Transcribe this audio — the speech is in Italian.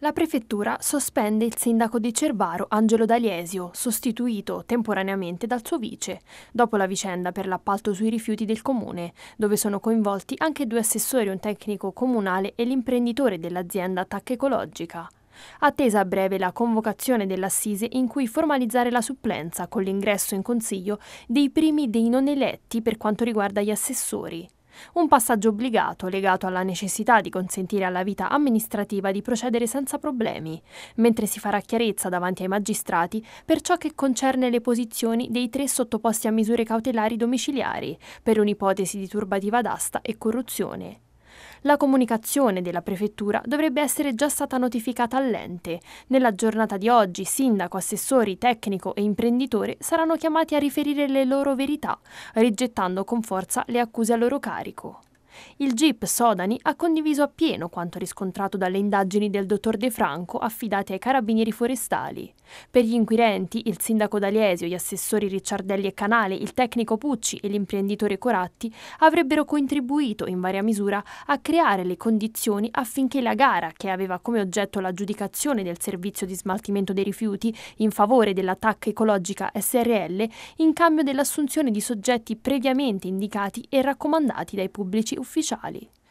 La prefettura sospende il sindaco di Cervaro Angelo D'Aliesio, sostituito temporaneamente dal suo vice, dopo la vicenda per l'appalto sui rifiuti del comune, dove sono coinvolti anche due assessori, un tecnico comunale e l'imprenditore dell'azienda TAC Ecologica. Attesa a breve la convocazione dell'assise in cui formalizzare la supplenza con l'ingresso in consiglio dei primi dei non eletti per quanto riguarda gli assessori. Un passaggio obbligato legato alla necessità di consentire alla vita amministrativa di procedere senza problemi, mentre si farà chiarezza davanti ai magistrati per ciò che concerne le posizioni dei tre sottoposti a misure cautelari domiciliari per un'ipotesi di turbativa d'asta e corruzione. La comunicazione della prefettura dovrebbe essere già stata notificata all'ente. Nella giornata di oggi sindaco, assessori, tecnico e imprenditore saranno chiamati a riferire le loro verità, rigettando con forza le accuse a loro carico. Il GIP Sodani ha condiviso appieno quanto riscontrato dalle indagini del dottor De Franco affidate ai carabinieri forestali. Per gli inquirenti, il sindaco D'Alesio, gli assessori Ricciardelli e Canale, il tecnico Pucci e l'imprenditore Coratti avrebbero contribuito in varia misura a creare le condizioni affinché la gara, che aveva come oggetto l'aggiudicazione del servizio di smaltimento dei rifiuti in favore dell'attacca ecologica SRL, in cambio dell'assunzione di soggetti previamente indicati e raccomandati dai pubblici uffici تشوف فيش عليه